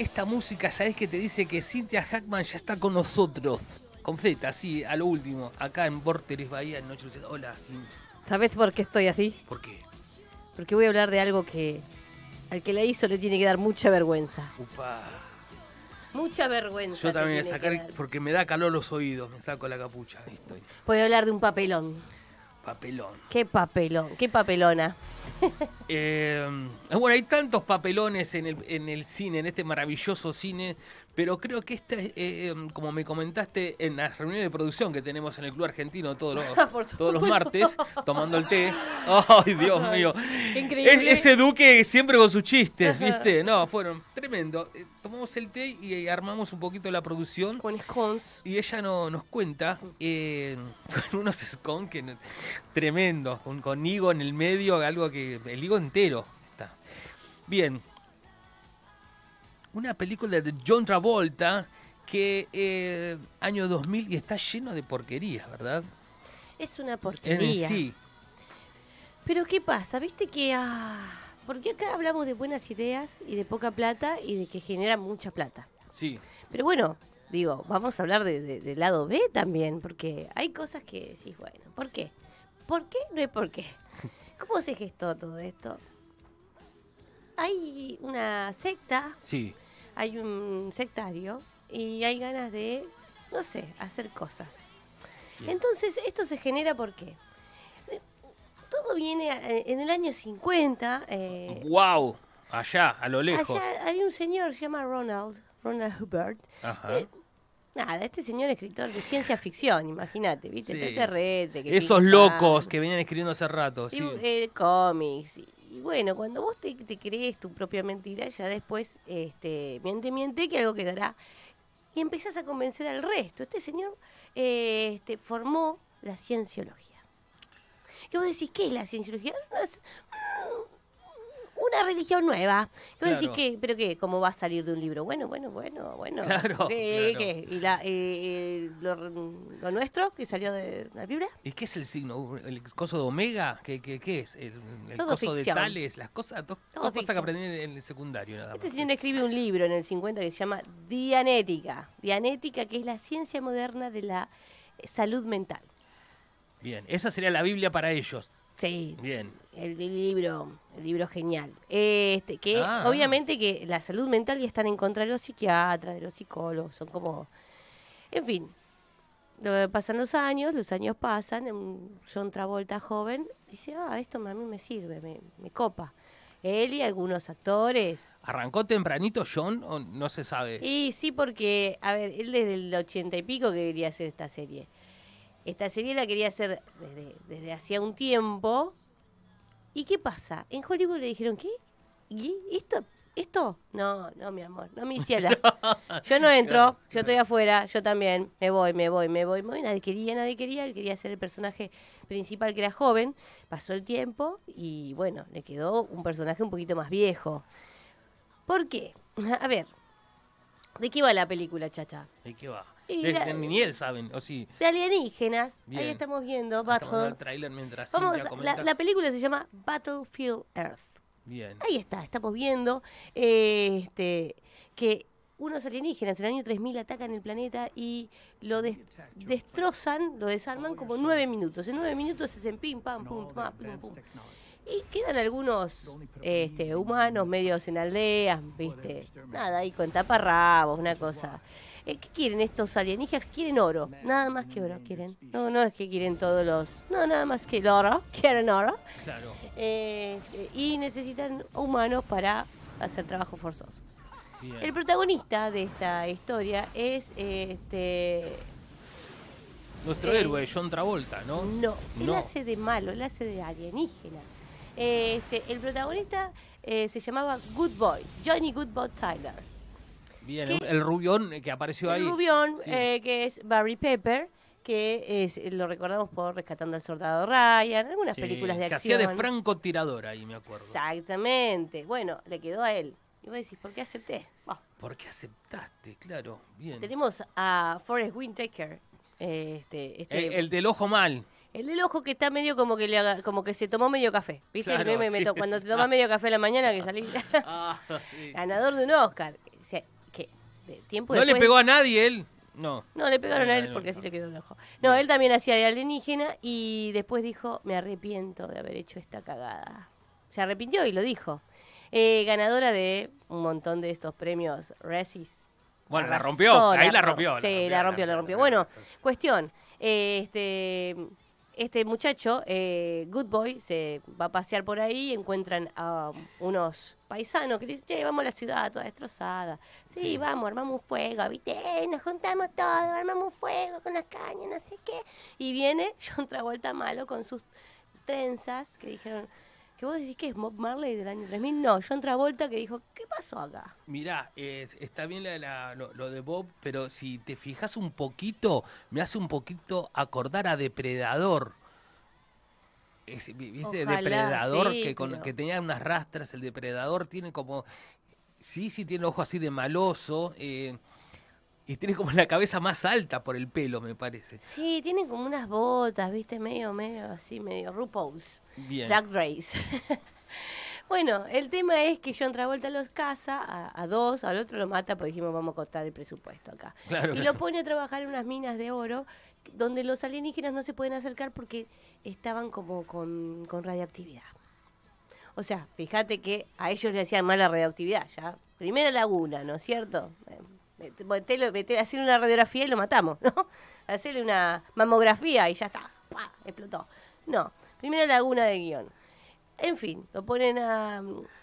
esta música, ¿sabés que te dice que Cynthia Hackman ya está con nosotros? Con Z, así, a lo último, acá en España Bahía, Noche Lucida. Hola, Cynthia. ¿Sabés por qué estoy así? ¿Por qué? Porque voy a hablar de algo que al que la hizo le tiene que dar mucha vergüenza. Ufa. Mucha vergüenza. Yo también voy a sacar, porque me da calor los oídos, me saco la capucha. estoy. Voy a hablar de un papelón. Papelón. Qué papelón, qué papelona. Eh, bueno, hay tantos papelones en el, en el cine, en este maravilloso cine pero creo que esta, eh, em, como me comentaste en las reuniones de producción que tenemos en el Club Argentino todos los, ah, martes, tomando el té. ¡Ay, Dios mío! Increíble. ese Duque siempre con sus chistes, ¿viste? No, fueron tremendo. Eh, tomamos el té y eh, armamos un poquito la producción. Con scones. Y ella nos cuenta con unos scones que, Tremendo. con, higo en el medio, algo que. el higo entero. Está. Bien, una película de John Travolta que eh, año 2000 y está lleno de porquerías, ¿verdad? Es una porquería. sí. Pero ¿qué pasa? Viste que... Ah, porque acá hablamos de buenas ideas y de poca plata y de que genera mucha plata. Sí. Pero bueno, digo, vamos a hablar de, del lado B también, porque hay cosas que decís, bueno, ¿por qué? ¿Por qué? No es por qué. ¿Cómo se gestó todo esto? Hay una secta sí hay un sectario y hay ganas de, no sé, hacer cosas. Entonces, esto se genera por qué? Todo viene eh, en el año 50. ¡Wow! Eh, allá, a lo lejos. hay un señor que se llama Ronald, Ronald Hubert. Ajá. Eh, nada, este señor es escritor de ciencia ficción, imagínate, ¿viste? Sí. Este Esos locos que venían escribiendo hace rato. sí. eh, cómics y y bueno, cuando vos te, crees tu propia mentira, ya después este, miente, miente, que algo quedará. Y empezás a convencer al resto. Este señor eh, este, formó la cienciología. Y vos decís, ¿qué es la cienciología? Mm, una religión nueva. que, pero que, ¿cómo va a salir de un libro? Bueno, bueno, bueno, bueno. ¿Qué, ¿Y la, eh, eh lo, nuestro que salió de la Biblia? ¿Y qué es el signo? ¿El coso de omega? ¿Qué, es? ¿El, coso de tales? Las cosas, dos, cosas que aprendí en el secundario. Este señor escribe un libro en el 50 que se llama Dianética. Dianética, que es la ciencia moderna de la eh, salud mental. Bien, esa sería la Biblia para ellos. Sí. Bien. El, libro, el libro genial. Este, que ah. obviamente que la salud mental ya están en contra de los psiquiatras, de los psicólogos, son como... En fin, pasan los años, los años pasan, em, John Travolta joven dice, ah, esto a mí me sirve, me, me copa. Él y algunos actores. ¿Arrancó tempranito John o no se sabe? Y sí, porque, a ver, él desde el ochenta y pico que quería hacer esta serie. Esta serie la quería hacer desde, desde hacía un tiempo. ¿Y qué pasa? En Hollywood le dijeron, ¿qué? ¿Y esto? ¿Esto? No, no, mi amor, no, me hiciera Yo no entro, yo estoy afuera, yo también, me voy, me voy, me voy, me voy. Nadie quería, nadie quería, él quería ser el personaje principal que era joven. Pasó el tiempo y bueno, le quedó un personaje un poquito más viejo. ¿Por qué? A ver, ¿de qué va la película, chacha? ¿De qué va? de, saben, De alienígenas. Ahí estamos viendo Battle. mientras la, película se llama Battlefield Earth. Ahí está, estamos viendo eh, este, que unos alienígenas en el año 3000 atacan el planeta y lo destrozan, lo desarman como nueve minutos. En nueve minutos se hacen pim, pam, pum, pam, pum, pum. Y quedan algunos este, humanos medios en aldeas, ¿viste? Nada, ahí con taparrabos, una cosa. Eh, ¿Qué quieren estos alienígenas? Quieren oro. Nada más que oro quieren. No, no es que quieren todos los. No, nada más que el oro. Quieren oro. Claro. Eh, y necesitan humanos para hacer trabajos forzosos. El protagonista de esta historia es este. Nuestro eh, héroe, John Travolta, ¿no? No, él hace de malo, él hace de alienígena. Este, el protagonista se llamaba Good Boy, Johnny Good Boy Tyler el rubión eh, que apareció ahí. El rubión, eh, que es Barry Pepper que es, eh, lo recordamos por Rescatando al Soldado Ryan, algunas películas de acción. Que hacía de francotirador ahí, me acuerdo. Exactamente. Bueno, le quedó a él. Y vos decís, ¿por qué acepté? ¿Por qué aceptaste? Claro, bien. Tenemos a Forrest Whitaker. Este, este el, del ojo mal. El del ojo que está medio como que le como que se tomó medio café. ¿Viste? cuando se toma ah. medio café en la mañana que salí. Ah, Ganador de un Oscar. No le pegó a nadie él. No. No, le pegaron a él porque así le quedó el ojo. No, él también hacía de alienígena y después dijo, me arrepiento de haber hecho esta cagada. Se arrepintió y lo dijo. Eh, ganadora de un montón de estos premios Resis. Bueno, la rompió, ahí la rompió. Sí, la rompió, la rompió. Bueno, cuestión. Eh, este este muchacho, eh, Good Boy, se va a pasear por ahí y encuentran a unos paisanos que dicen, che, vamos a la ciudad toda destrozada. Sí, vamos, armamos un fuego, ¿viste? Eh, nos juntamos todos, armamos un fuego con las cañas, no sé qué. Y viene John Travolta malo con sus trenzas que dijeron que vos decís que es Bob Marley del año 3000, no, John Travolta que dijo, ¿qué pasó acá? Mirá, está bien lo, de Bob, pero si te fijas un poquito, me hace un poquito acordar a Depredador. ¿Viste? depredador, que, que tenía unas rastras, el depredador tiene como... Sí, sí, tiene ojo así de maloso. Eh, y tiene como la cabeza más alta por el pelo, me parece. Sí, tiene como unas botas, viste, medio, medio así, medio RuPaul's. Bien. Drag Race. bueno, el tema es que John Travolta los casa a, dos, al otro lo mata, porque dijimos vamos a cortar el presupuesto acá. y lo pone a trabajar en unas minas de oro donde los alienígenas no se pueden acercar porque estaban como con, con radiactividad. O sea, fíjate que a ellos le hacían mala radioactividad, ya. Primera laguna, ¿no es cierto? Metelo, hacer una radiografía y lo matamos, ¿no? Hacerle una mamografía y ya está. Explotó. No. primera laguna de guión. En fin, lo ponen a.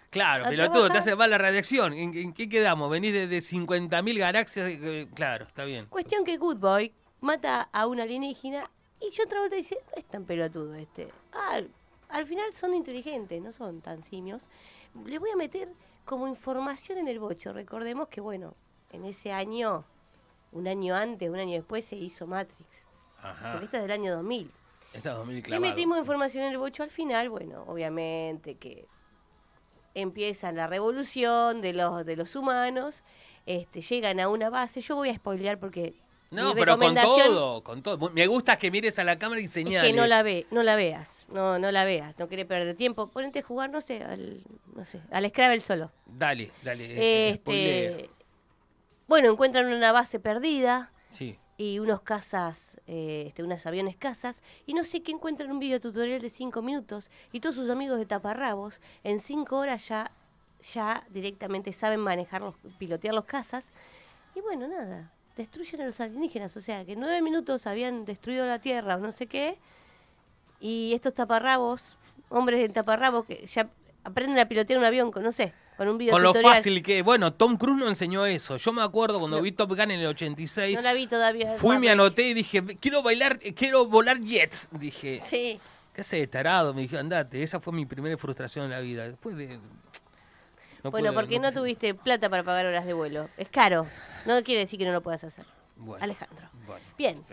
Claro, pelotudo, te hace mal la radiación. ¿En, qué quedamos? Venís de, 50.000 galaxias. Eh, eh, claro, está bien. Cuestión que Good Boy mata a una alienígena y yo otra vuelta dice: No es tan pelotudo este. al final son inteligentes, no son tan simios. Le voy a meter como información en el bocho. Recordemos que, bueno, en ese año, un año antes, un año después, se hizo Matrix. Porque esta es del año 2000. Esta es 2000, claro. Y metimos información en el bocho al final, bueno, obviamente que empiezan la revolución de los, de los humanos, este, llegan a una base, yo voy a spoilear porque no, pero con todo, con todo. Me gusta que mires a la cámara y señales. que no la ve, no la veas, no, no la veas, no quiere perder tiempo. Ponete a jugar, no sé, al, no sé, al Scrabble solo. Dale, dale. Eh, este, bueno, encuentran una base perdida. Y unos casas, eh, este, aviones casas, y no sé qué encuentran un tutorial de cinco minutos, y todos sus amigos de taparrabos, en cinco horas ya, ya directamente saben manejar, los, pilotear los casas, y bueno, nada, destruyen a los alienígenas, o sea, que en 9 minutos habían destruido la Tierra o no sé qué, y estos taparrabos, hombres de taparrabos, que ya aprenden a pilotear un avión, no sé, con lo fácil que. Bueno, Tom Cruise no enseñó eso. Yo me acuerdo cuando vi Top Gun en el 86. No la vi todavía. Fui, me anoté y dije, quiero bailar, quiero volar jets. Dije. Sí. ¿Qué de tarado? Me dije andate. Esa fue mi primera frustración en la vida. Después de. bueno, porque no, tuviste plata para pagar horas de vuelo. Es caro. No quiere decir que no lo puedas hacer. Alejandro. Bien.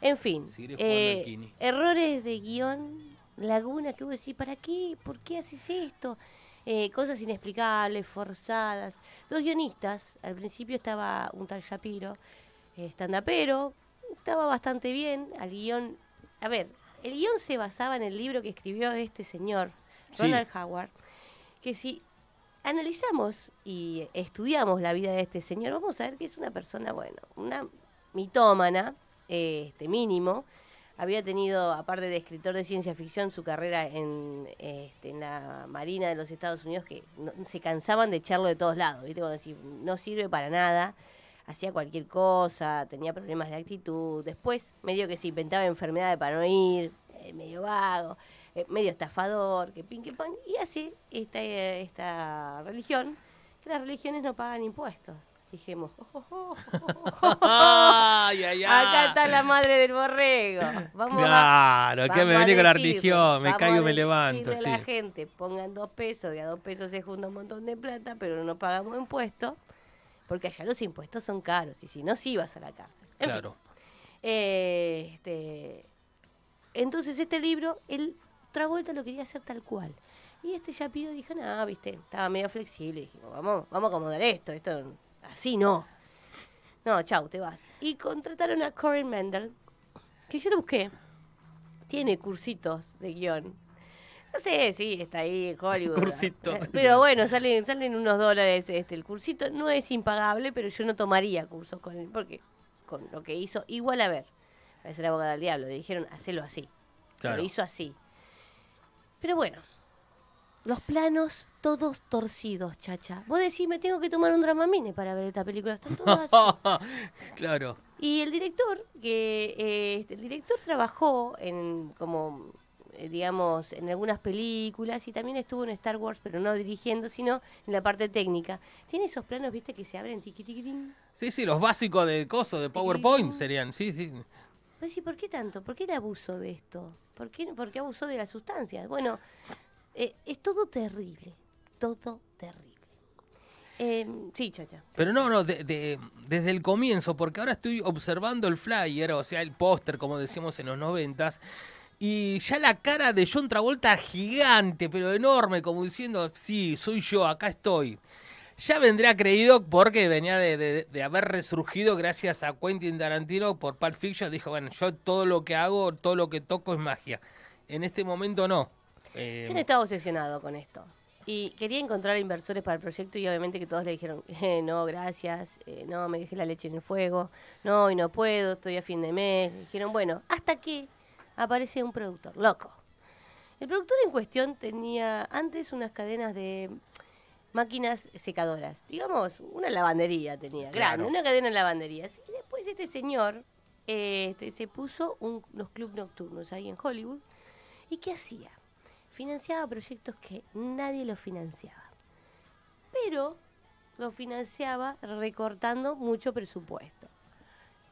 En fin. Eh, errores de guión, laguna, que vos decir ¿para qué? ¿Por qué haces esto? Eh, cosas inexplicables, forzadas. Dos guionistas, al principio estaba un tal Shapiro, eh, pero estaba bastante bien, al guión, a ver, el guión se basaba en el libro que escribió este señor, Ronald Howard, que si analizamos y estudiamos la vida de este señor, vamos a ver que es una persona, bueno, una mitómana, este mínimo, había tenido, aparte de escritor de ciencia ficción, su carrera en, este, en la Marina de los Estados Unidos, que se cansaban de echarlo de todos lados, ¿viste? no sirve para nada, hacía cualquier cosa, tenía problemas de actitud, después medio que se inventaba enfermedades para no ir, eh, medio vago, eh, medio estafador, que pin, que pan, y así esta, eh, esta religión, que las religiones no pagan impuestos dijimos, oh, oh, oh, ay, ay, ay. acá está la madre del borrego. Vamos claro, que me vení con la me caigo y me levanto. Sí. la gente, pongan dos pesos, y a dos pesos se junta un montón de plata, pero no pagamos impuestos, porque allá los impuestos son caros, y si no, sí vas a la cárcel. claro. Eh, este, entonces este libro, él Travolta lo quería hacer tal cual. Y este ya dijo, nada viste, estaba medio flexible. Dijimos, vamos, vamos a acomodar esto, esto Así no. No, chau, te vas. Y contrataron a Cory Mendel, que yo lo busqué. Tiene cursitos de guión. No sé, sí, está ahí Hollywood. Cursitos. Pero bueno, salen, salen unos dólares este, el cursito. No es impagable, pero yo no tomaría cursos con él, porque con lo que hizo, igual a ver, Es la abogado del diablo, le dijeron, hacelo así. Lo hizo así. Pero bueno, los planos todos torcidos, chacha. Vos decís, me tengo que tomar un dramamine para ver esta película. Están todos así. claro. Y el director, que eh, este, el director trabajó en como eh, digamos, en algunas películas y también estuvo en Star Wars, pero no dirigiendo, sino en la parte técnica. Tiene esos planos, viste, que se abren tiqui Sí, sí, los básicos de coso, de PowerPoint serían, sí, sí. sí, ¿por qué tanto? ¿Por qué el abuso de esto? ¿Por qué, por qué abusó de las sustancias? Bueno, eh, es todo terrible, todo terrible. Em, sí, Chacha. Pero no, no, desde el comienzo, porque ahora estoy observando el flyer, o sea, el póster, como decíamos en los noventas, y ya la cara de John Travolta gigante, pero enorme, como diciendo, sí, soy yo, acá estoy. Ya vendría creído porque venía de, haber resurgido gracias a Quentin Tarantino por Pulp Fiction. Dijo, bueno, yo todo lo que hago, todo lo que toco es magia. En este momento no. Eh, Yo estaba obsesionado con esto. Y quería encontrar inversores para el proyecto y obviamente que todos le dijeron, eh, no, gracias, eh, no, me dejé la leche en el fuego, no, y no puedo, estoy a fin de mes. Le dijeron, bueno, hasta que aparece un productor, loco. El productor en cuestión tenía antes unas cadenas de máquinas secadoras, digamos, una lavandería tenía, grande, una cadena de lavanderías. Y después este señor este, se puso unos clubes nocturnos ahí en Hollywood. ¿Y qué hacía? financiaba proyectos que nadie los financiaba. Pero los financiaba recortando mucho presupuesto.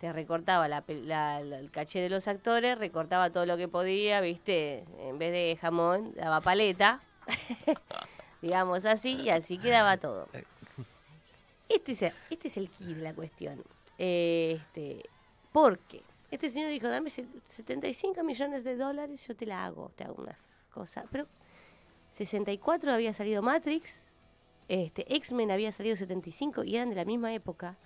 Te recortaba el caché de los actores, recortaba todo lo que podía, viste, en vez de jamón, daba paleta, digamos así, y así quedaba todo. Este es el, este es el key de la cuestión. Este, ¿Por qué? Este señor dijo, dame 75 millones de dólares, yo te la hago, te hago una cosa, Pero 64 había salido Matrix, este, X-Men había salido 75 y eran de la misma época.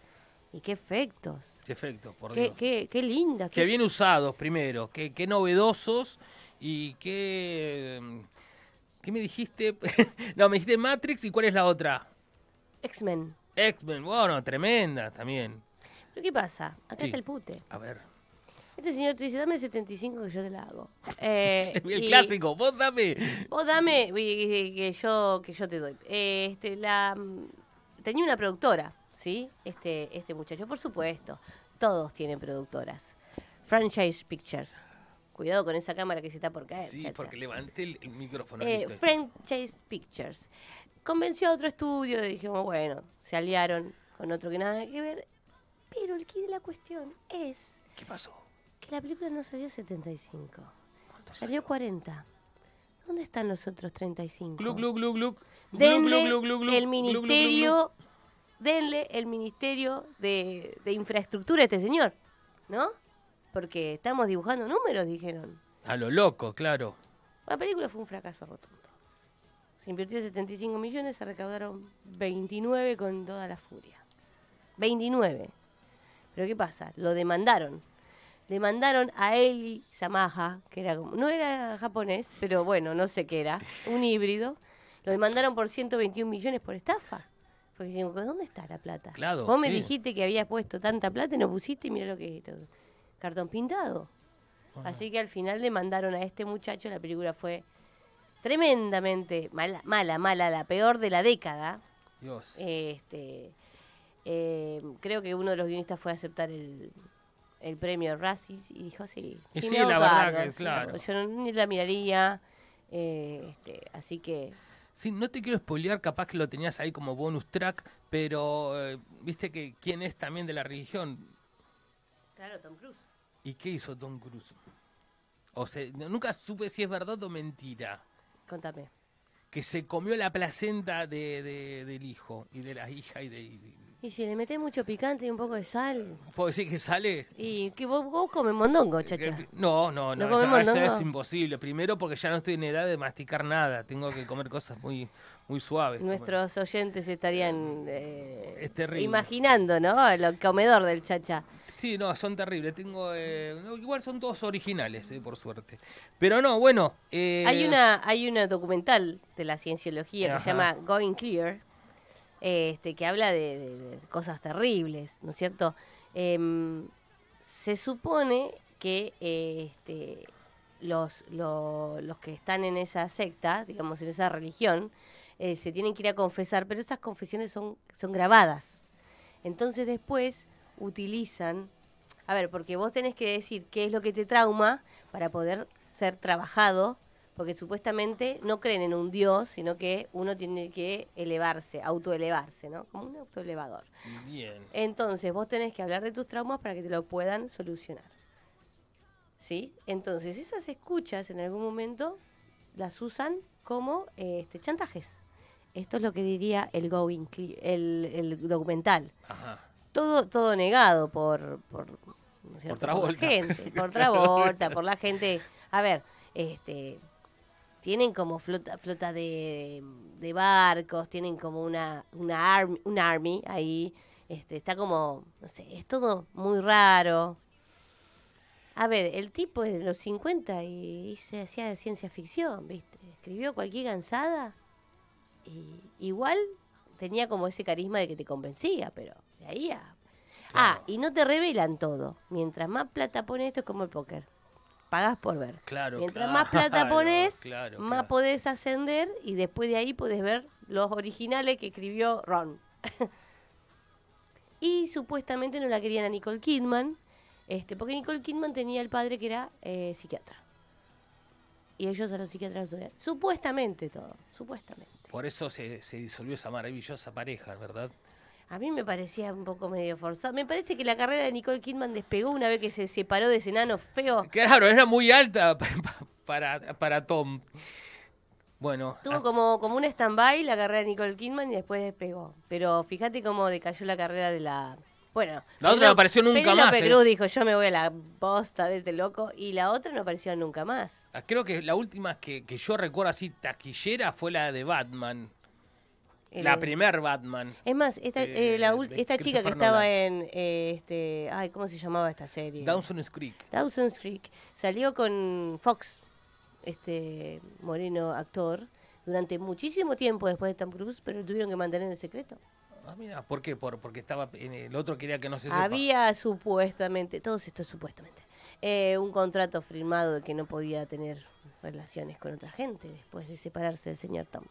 Y qué efectos. Qué efectos, por qué, Dios. Qué, Qué, bien usados primero, qué, qué novedosos y qué... Mm, ¿Qué me dijiste? no, me dijiste Matrix y ¿cuál es la otra? X-Men. X-Men, bueno, tremenda también. ¿Pero qué pasa? Acá está el pute. A ver. Este señor te dice, dame 75 que yo te la hago. Eh, el clásico, vos dame. Vos dame que, yo, que yo te doy. Eh, este, la, mm, tenía una productora, ¿sí? Este, este muchacho, por supuesto. Todos tienen productoras. Franchise Pictures. Cuidado con esa cámara que se está por caer. Sí, porque levante el, micrófono. Eh, Franchise Pictures. Convenció a otro estudio y dijimos, bueno, se aliaron con otro que nada que ver. Pero el kit de la cuestión es... ¿Qué pasó? la película no salió 75. salió? 40. ¿Dónde están los otros 35? Glug, Denle el ministerio, denle el ministerio de, de infraestructura a este señor, ¿no? Porque estamos dibujando números, dijeron. A lo loco, claro. La película fue un fracaso rotundo. Se invirtió 75 millones, se recaudaron 29 con toda la furia. 29. Pero ¿qué pasa? Lo demandaron le mandaron a Eli Samaha, que era como, no era japonés, pero bueno, no sé qué era, un híbrido, lo demandaron por 121 millones por estafa. Porque digo, ¿dónde está la plata? Claro, Vos me dijiste que habías puesto tanta plata y no pusiste y mira lo que es cartón pintado. Así que al final le mandaron a este muchacho, la película fue tremendamente mala, mala, mala, la peor de la década. Dios. Este, eh, creo que uno de los guionistas fue a aceptar el, el premio Racis y dijo, sí. sí, la verdad que, claro. Yo no, ni la miraría, eh, este, así que... Sí, no te quiero spoilear, capaz que lo tenías ahí como bonus track, pero eh, viste que quién es también de la religión. Claro, Tom Cruise. ¿Y qué hizo Tom Cruise? O sea, nunca supe si es verdad o mentira. Contame. Que se comió la placenta de, del hijo y de la hija y de y si le metes mucho picante y un poco de sal. ¿Puedo decir que sale? Y que vos, comes mondongo, chacha. No, no, no. ¿No es imposible. Primero porque ya no estoy en edad de masticar nada. Tengo que comer cosas muy, muy suaves. Nuestros oyentes estarían eh, imaginando, ¿no? El comedor del chacha. Sí, no, son terribles. Tengo, eh, igual son todos originales, eh, por suerte. Pero no, bueno. hay una hay una documental de la cienciología que se llama Going Clear este, que habla de, cosas terribles, ¿no es cierto? Em, se supone que este, los, que están en esa secta, digamos, en esa religión, eh, se tienen que ir a confesar, pero esas confesiones son, son grabadas. Entonces después utilizan, a ver, porque vos tenés que decir qué es lo que te trauma para poder ser trabajado porque supuestamente no creen en un Dios, sino que uno tiene que elevarse, autoelevarse, ¿no? Como un autoelevador. Bien. Entonces, vos tenés que hablar de tus traumas para que te lo puedan solucionar. ¿Sí? Entonces, esas escuchas en algún momento las usan como eh, este, chantajes. Esto es lo que diría el going el, el documental. Ajá. Todo, todo negado por, por, por, gente, por Travolta, por la gente. A ver, este, tienen como flota, flota de, barcos, tienen como una, una, army ahí. Este, está como, no sé, es todo muy raro. A ver, el tipo es de los 50 y, se hacía de ciencia ficción, ¿viste? Escribió cualquier gansada y igual tenía como ese carisma de que te convencía, pero de ahí a... Ah, y no te revelan todo. Mientras más plata pone esto es como el póker pagas por ver. Claro, Mientras más plata pones, más podés ascender y después de ahí podés ver los originales que escribió Ron. y supuestamente no la querían a Nicole Kidman, este, porque Nicole Kidman tenía el padre que era eh, psiquiatra. Y ellos eran los psiquiatras Supuestamente todo, supuestamente. Por eso se, se disolvió esa maravillosa pareja, ¿verdad? A mí me parecía un poco medio forzado. Me parece que la carrera de Nicole Kidman despegó una vez que se separó de ese enano feo. Claro, era muy alta para, para Tom. Bueno. Tuvo como, como un stand-by la carrera de Nicole Kidman y después despegó. Pero fíjate cómo decayó la carrera de la. Bueno. La otra no apareció nunca más. Eh. Cruz dijo: Yo me voy a la posta de este loco. Y la otra no apareció nunca más. Ah, creo que la última que, que yo recuerdo así taquillera fue la de Batman la primer Batman. Es más, esta, eh, eh, chica que estaba en. Eh, este, ay, ¿cómo se llamaba esta serie? Dawson's Creek. Dawson's Creek. Salió con Fox, este moreno actor, durante muchísimo tiempo después de Tom Cruise, pero tuvieron que mantener el secreto. Ah, ¿por qué? porque estaba el otro quería que no se Había supuestamente, todos estos supuestamente, un contrato firmado de que no podía tener relaciones con otra gente después de separarse del señor Tom.